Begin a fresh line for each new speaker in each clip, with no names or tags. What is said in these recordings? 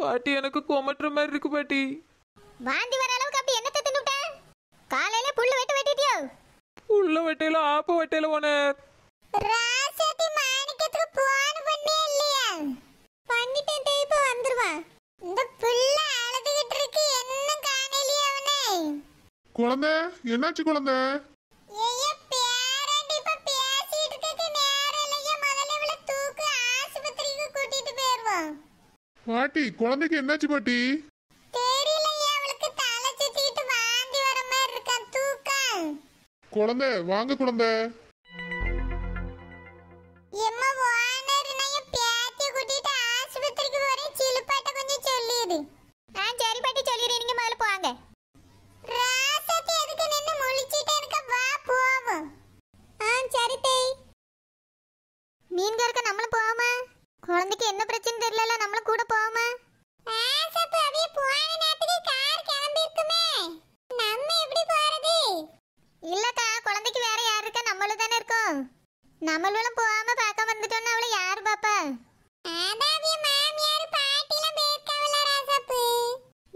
பாட்டி எனக்கு கொமட்டுற மாதிரி இருக்கு பாட்டி
வாந்தி வர அளவுக்கு அப்படி என்ன தின்னுட்ட காலையில புல்லு
வெட்டு வெட்டிட்டியோ புல்ல வெட்டையில ஆப்பு வெட்டையில போனே
ராசதி
மாணிக்கத்துக்கு
போன் பண்ணே இல்லையா பண்ணிட்டேன் தே இப்ப வந்துருவான் இந்த
புல்ல அழுதுகிட்டு
இருக்கு என்ன
காணலையே அவனே குழந்தை என்னாச்சு குழந்தை பாட்டி குழந்தைக்கு என்னாச்சு பாட்டி குழந்தை வாங்க குழந்தை
நம்மளும் போகாம பார்க்க வந்துட்டோம்னா அவளை யார் பாப்பா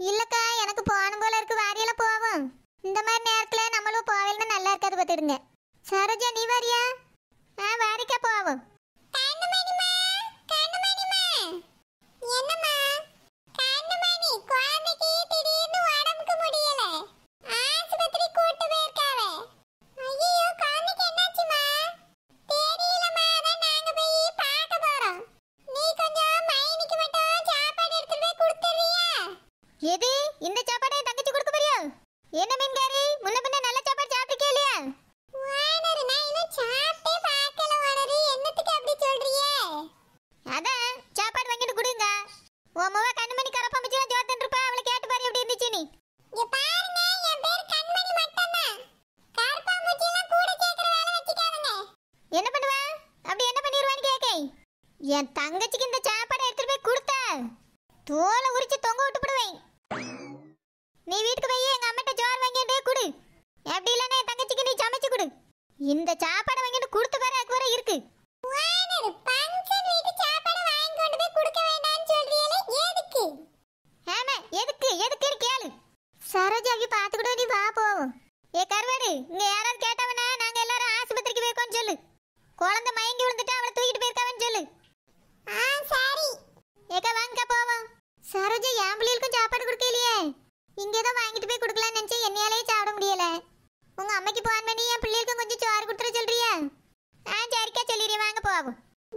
இல்லக்கா எனக்கு போகணும் போல இருக்கு வாரியல போவோம் இந்த மாதிரி நேரத்துல நம்மளும் போவேன்னா நல்லா இருக்காது பார்த்துடுங்க சரோஜா நீ வாரியா ஆ வாரிக்கா போவோம் சொல்றியா ஆ சரிக்கா சொல்லிடுறேன் வாங்க போவோம்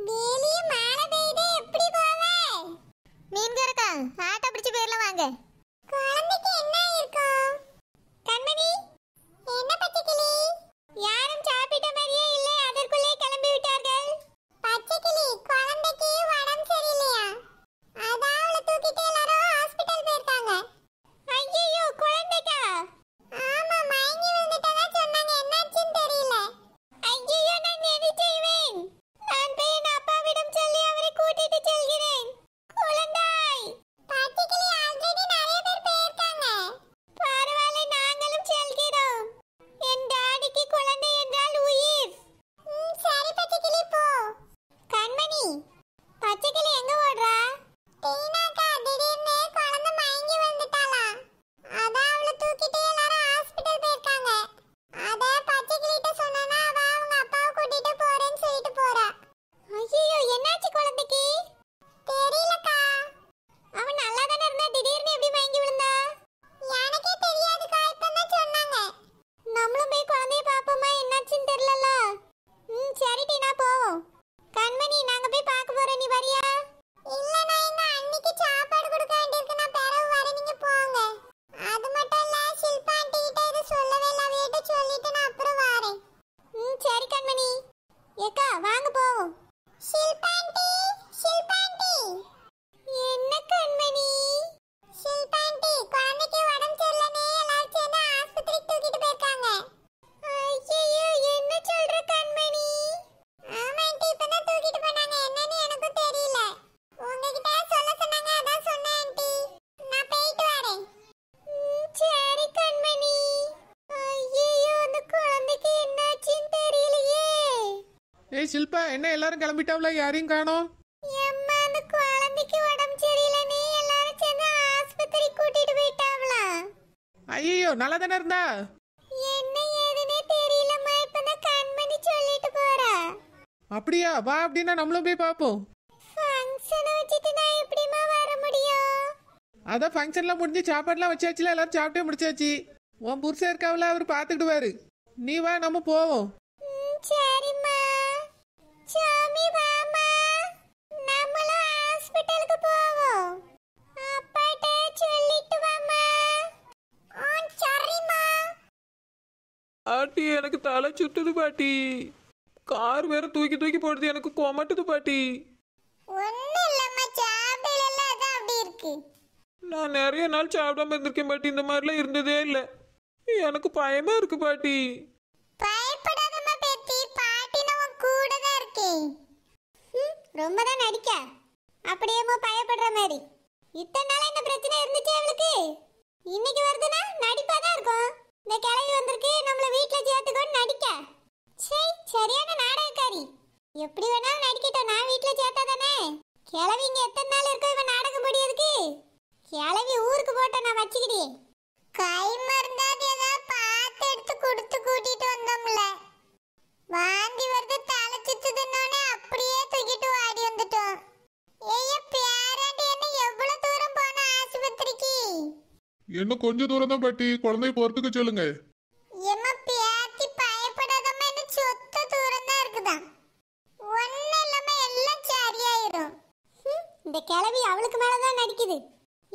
டெய்லியும் மழை பெய்யுது எப்படி போவே மீன்காரக்கா ஆட்டோ பிடிச்சு போயிடலாம் வாங்க குழந்தைக்கு என்ன கண்மணி என்ன பத்தி கிளி யாரும் சாப்பிட்ட மாதிரியே
ஷில்பா என்ன எல்லாரும் கிளம்பிட்டாவ்ல யாரையும் காணோம்
ஐயோ நல்லா தானே இருந்தா
அப்படியா வா அப்படின்னா நம்மளும் போய் பாப்போம் அத ஃபங்க்ஷன்லாம் முடிஞ்சு சாப்பாடுலாம் வச்சாச்சுல எல்லாரும் சாப்பிட்டே முடிச்சாச்சு உன் புருஷன் இருக்கவளா அவர் பார்த்துக்கிடுவாரு நீ வா நம்ம போவோம்
சரி சாமி
ஆட்டி எனக்கு தலை சுட்டுது பாட்டி கார் வேற தூக்கி தூக்கி போடுது எனக்கு கொமட்டுது பாட்டி நான் நிறைய நாள் சாப்பிடாம இருந்திருக்கேன் பாட்டி இந்த மாதிரிலாம் இருந்ததே இல்லை எனக்கு பயமா இருக்கு பாட்டி
அப்படியேமோ பயப்படுற மாதிரி இத்தனை நாள் இந்த பிரச்சனை இருந்துச்சு அவளுக்கு இன்னைக்கு வருதுன்னா நடிப்பா தான் இருக்கும் இந்த கிளவி வந்திருக்கு நம்மள வீட்டுல சேர்த்துக்கோன்னு நடிக்க சரி சரியான நாடகக்காரி எப்படி வேணாலும் நடிக்கட்டும் நான் வீட்டுல சேர்த்தா தானே கிளவி இங்க எத்தனை நாள் இருக்கும் இவன் நாடகம் முடியதுக்கு கிளவி ஊருக்கு போட்ட நான் வச்சுக்கிட்டேன்
இன்னும் கொஞ்ச தூரம் தான் பாட்டி குழந்தைய போறதுக்கு சொல்லுங்க
இந்த கிளவி அவளுக்கு மேலதான் நடிக்குது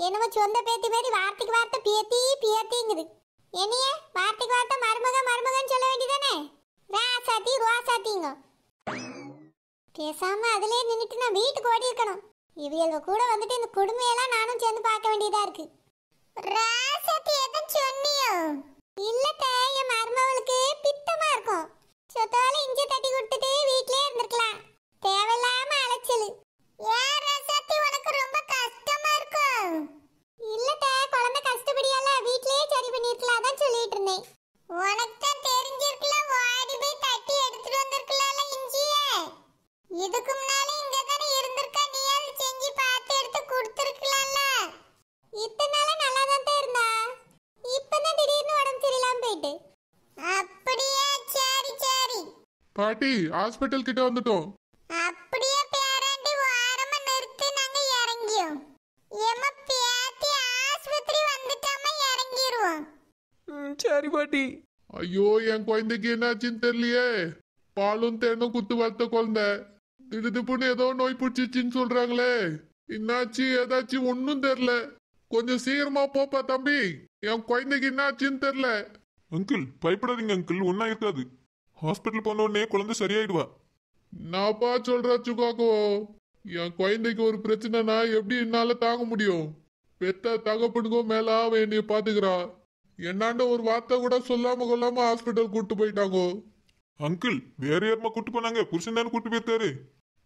என்னமோ சொந்த பேத்தி மாதிரி வார்த்தைக்கு வார்த்தை பியத்தி பேத்திங்குது என்னைய வார்த்தைக்கு வார்த்தை மருமக மருமகன்னு சொல்ல வேண்டியதானே ராசாத்தி ரோசாத்திங்க பேசாம அதுலயே நின்றுட்டு நான் வீட்டுக்கு ஓடி இருக்கணும் இவியல்வ கூட வந்துட்டு இந்த கொடுமையெல்லாம் நானும் சேர்ந்து பார்க்க வேண்டியதா இருக்கு ராசத்தி எதை சொன்னியோ இல்லத்த என் மருமவளுக்கு பித்தமா இருக்கும் சொத்தால இஞ்சி தட்டி கொடுத்துட்டு வீட்லயே இருந்திருக்கலாம்
பாட்டி ஹாஸ்பிட்டல் கிட்ட வந்துட்டோம்
அப்படியே பேராண்டி வாரம நிறுத்தி நாங்க இறங்கியோம் எம்மா பேத்தி ஆஸ்பத்திரி வந்துட்டாம
இறங்கிடுவோம் சரி பாட்டி ஐயோ என் குழந்தைக்கு என்னாச்சுன்னு தெரியலையே பாலும் தேனும் குத்து வளர்த்த குழந்தை திடுதுப்புன்னு ஏதோ நோய் பிடிச்சிச்சின்னு சொல்றாங்களே என்னாச்சு ஏதாச்சும் ஒன்றும் தெரியல கொஞ்சம் சீக்கிரமா போப்பா தம்பி என் குழந்தைக்கு என்னாச்சுன்னு தெரியல அங்கிள் பயப்படாதீங்க அங்கிள் ஒன்றா இருக்காது ஹாஸ்பிட்டல் போன உடனே குழந்தை சரியாயிடுவா நான்ப்பா சொல்றா சுகாக்கோ என் குழந்தைக்கு ஒரு பிரச்சனைனா எப்படி என்னால தாங்க முடியும் பெத்த தகப்பனுக்கும் மேல அவன் என்னைய பாத்துக்கிறா என்னாண்ட ஒரு வார்த்தை கூட சொல்லாம கொள்ளாம ஹாஸ்பிட்டல் கூட்டு போயிட்டாங்கோ அங்கிள் வேற யாருமா கூட்டு போனாங்க புருஷன் தானே கூட்டு போயிருக்காரு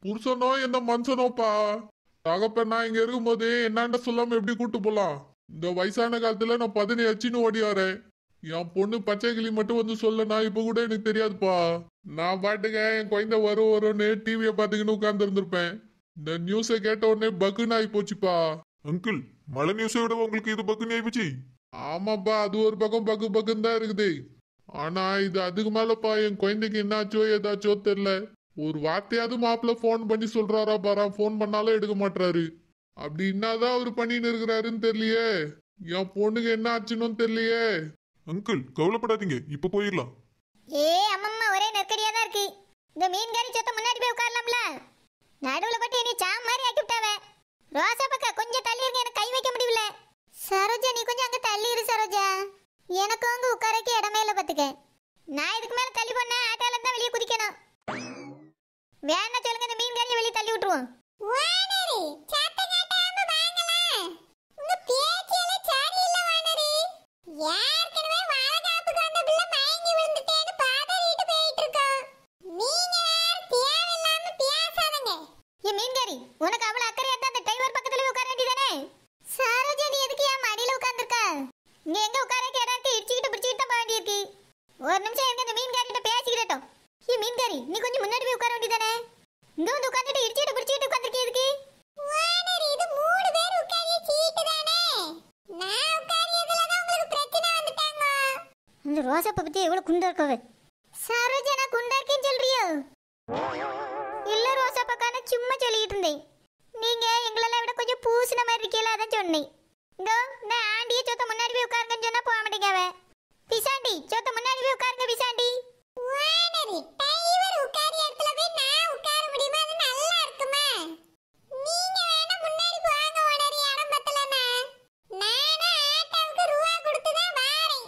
புருஷனோ என்ன மனுஷனோப்பா தகப்பன் நான் இங்க போதே என்னாண்ட சொல்லாம எப்படி கூட்டு போலாம் இந்த வயசான காலத்துல நான் பதினி அச்சின்னு ஓடியாரேன் என் பொண்ணு பச்சை கிளி மட்டும் வந்து சொல்ல நான் இப்போ கூட எனக்கு தெரியாதுப்பா நான் பாட்டுக்க என் குழந்தை வரும் வரும்னு டிவியை பார்த்துக்கின்னு உட்காந்துருந்துருப்பேன் இந்த நியூஸை கேட்ட உடனே பக்குன்னு ஆகி போச்சுப்பா அங்கிள் மழை நியூஸை விட உங்களுக்கு இது பக்குன்னு ஆயிப்போச்சு ஆமாப்பா அது ஒரு பக்கம் பக்கு பக்குன்னு தான் இருக்குது ஆனா இது அதுக்கு மேலப்பா என் குழந்தைக்கு என்னாச்சோ ஏதாச்சோ தெரில ஒரு வார்த்தையாவது மாப்பிள்ள ஃபோன் பண்ணி சொல்றாரா பாரா ஃபோன் பண்ணாலும் எடுக்க மாட்டாரு அப்படி என்னதான் அவர் பண்ணின்னு இருக்கிறாருன்னு தெரியலையே என் பொண்ணுக்கு என்ன ஆச்சுன்னு தெரியலையே அங்கிள் கவலைப்படாதீங்க இப்ப போயிடலாம்
ஏ அம்மம்மா ஒரே நெருக்கடியா தான் இருக்கு இந்த மீன் கறி சொத்த முன்னாடி போய் உட்காரலாம்ல நடுவுல பட்டு நீ சாம் மாதிரி ஆக்கிவிட்டாவே ரோசா பக்கா கொஞ்சம் தள்ளி இருங்க எனக்கு கை வைக்க முடியல சரோஜா நீ கொஞ்சம் அங்க தள்ளி இரு சரோஜா எனக்கும் அங்க உட்காரக்கு இடமே இல்லை பாத்துக்க நான் இதுக்கு மேல தள்ளி போனா ஆட்டால தான் வெளியே குதிக்கணும் வேணா சொல்லுங்க இந்த மீன் கறியை வெளியே தள்ளி விட்டுருவோம் வானரி நீ எங்க உட்கார கேடாட்டி இடிச்சுக்கிட்டு பிடிச்சிட்டு போக வேண்டியிருக்கு ஒரு நிமிஷம் இருங்க அந்த மீன்காரிட்ட பேசிக்கிட்டோம் ஏ மீன்காரி நீ கொஞ்சம் முன்னாடி போய் உட்கார வேண்டியதானே இங்க வந்து உட்காந்துட்டு இடிச்சிட்டு பிடிச்சிட்டு உட்காந்துருக்கு இதுக்கு இது மூணு பேர் உட்காரிய சீட்டு தானே நான் உட்காரியதுல தான் உங்களுக்கு பிரச்சனை வந்துட்டாங்க இந்த ரோசாப்பை பத்தி எவ்வளவு குண்டா இருக்கவே சரோஜா நான் குண்டா இருக்கேன்னு சொல்றியோ இல்ல ரோசாப்பாக்கான சும்மா சொல்லிட்டு இருந்தேன் நீங்க எங்களெல்லாம் விட கொஞ்சம் பூசின மாதிரி இருக்கீங்களா அதான் சொன்னேன் இந்த பிசாண்டி சொத்த முன்னாடி போய் உட்காருங்கன்னு சொன்னா போக மாட்டேங்காவ பிசாண்டி சொத்த முன்னாடி போய் உட்காருங்க பிசாண்டி வானரி டைவர் உட்காரி இடத்துல போய் நான் உட்கார முடியுமா அது நல்லா இருக்குமா நீங்க வேணா முன்னாடி போங்க ஓனரி இடம் பத்தலனா நானா ஆட்டவுக்கு ரூபா கொடுத்து தான் வாரேன்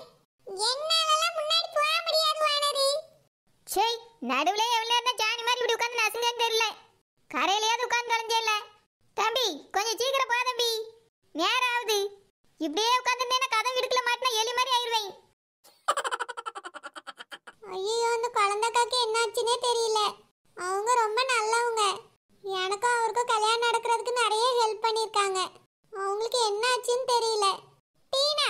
என்னாலலாம் முன்னாடி போக முடியாது ஓனரி சேய் நடுவுல எவ்வளவு நேரம் ஜானி மாதிரி இப்படி உட்கார்ந்து நசுங்கன்னு தெரியல கரையிலயாவது உட்கார்ந்து கலைஞ்சே தம்பி கொஞ்சம் சீக்கிரம் போ தம்பி நேரம் ஆகுது இப்படியே உட்காந்துட்டேன் கதை விடுக்கல மாட்டினா எலி மாதிரி ஆயிடுவேன் ஐயோ அந்த குழந்தைக்காக்கு என்னாச்சுன்னே தெரியல அவங்க ரொம்ப நல்லவங்க எனக்கும் அவருக்கும் கல்யாணம் நடக்கிறதுக்கு நிறைய ஹெல்ப் பண்ணியிருக்காங்க அவங்களுக்கு என்னாச்சுன்னு தெரியல டீனா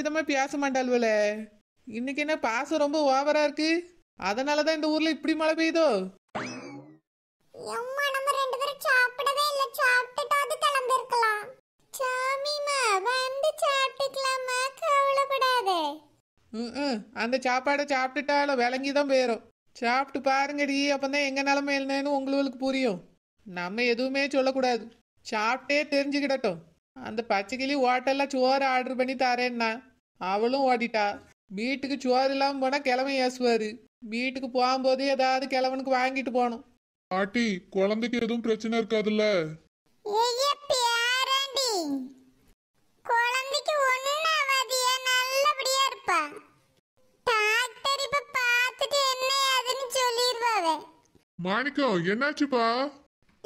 விதமா பேச மாட்டாள்வல இன்னைக்கு என்ன பாசம் ரொம்ப ஓவரா இருக்கு அதனாலதான் இந்த ஊர்ல இப்படி மழை பெய்யுதோ அந்த சாப்பாடை சாப்பிட்டுட்டாலும் விளங்கி தான் போயிடும் சாப்பிட்டு பாருங்கடி அப்பதான் எங்க நிலைமை என்னன்னு உங்களுக்கு புரியும் நம்ம எதுவுமே சொல்லக்கூடாது சாப்பிட்டே தெரிஞ்சுக்கிடட்டும் அந்த பச்சைக்கிளி ஹோட்டலில் சோறு ஆர்டர் பண்ணி தரேன்னா அவளும் ஓடிட்டா வீட்டுக்கு சோறு இல்லாமல் போனால் கிழமை ஏசுவார் வீட்டுக்கு போகும்போது ஏதாவது கிழவனுக்கு வாங்கிட்டு போகணும்
பாட்டி குழந்தைக்கு எதுவும் பிரச்சனை இருக்காதுல்ல மாணிக்கம் என்னாச்சுப்பா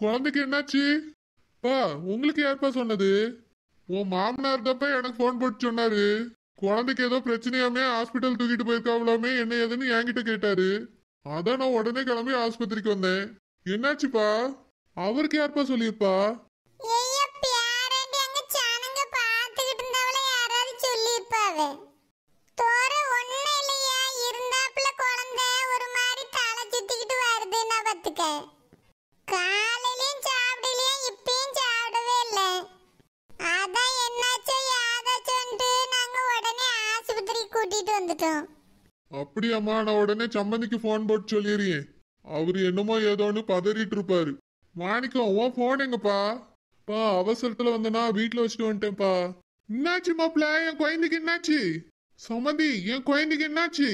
குழந்தைக்கு என்னாச்சு பா உங்களுக்கு யாருப்பா சொன்னது உன் மாமனார் தப்ப எனக்கு ஃபோன் போட்டு சொன்னாரு குழந்தைக்கு ஏதோ பிரச்சனையாமே ஹாஸ்பிட்டல் தூக்கிட்டு போயிருக்காவலாமே என்ன ஏதுன்னு என்கிட்ட கேட்டாரு அதான் நான் உடனே கிளம்பி ஆஸ்பத்திரிக்கு வந்தேன் என்னாச்சுப்பா அவருக்கு யார்ப்பா சொல்லியிருப்பா வந்துட்டோம் அப்படியாம்மா நான் உடனே சம்மந்திக்கு போன் போட்டு சொல்லிடுறேன் அவர் என்னமோ ஏதோன்னு பதறிட்டு இருப்பாரு மாணிக்கம் உன் போன் எங்கப்பா பா அவசரத்துல வந்தனா வீட்டுல வச்சுட்டு வந்துட்டேன்ப்பா என்னாச்சு மாப்பிள்ள என் குழந்தைக்கு என்னாச்சு சம்மந்தி என் குழந்தைக்கு என்னாச்சு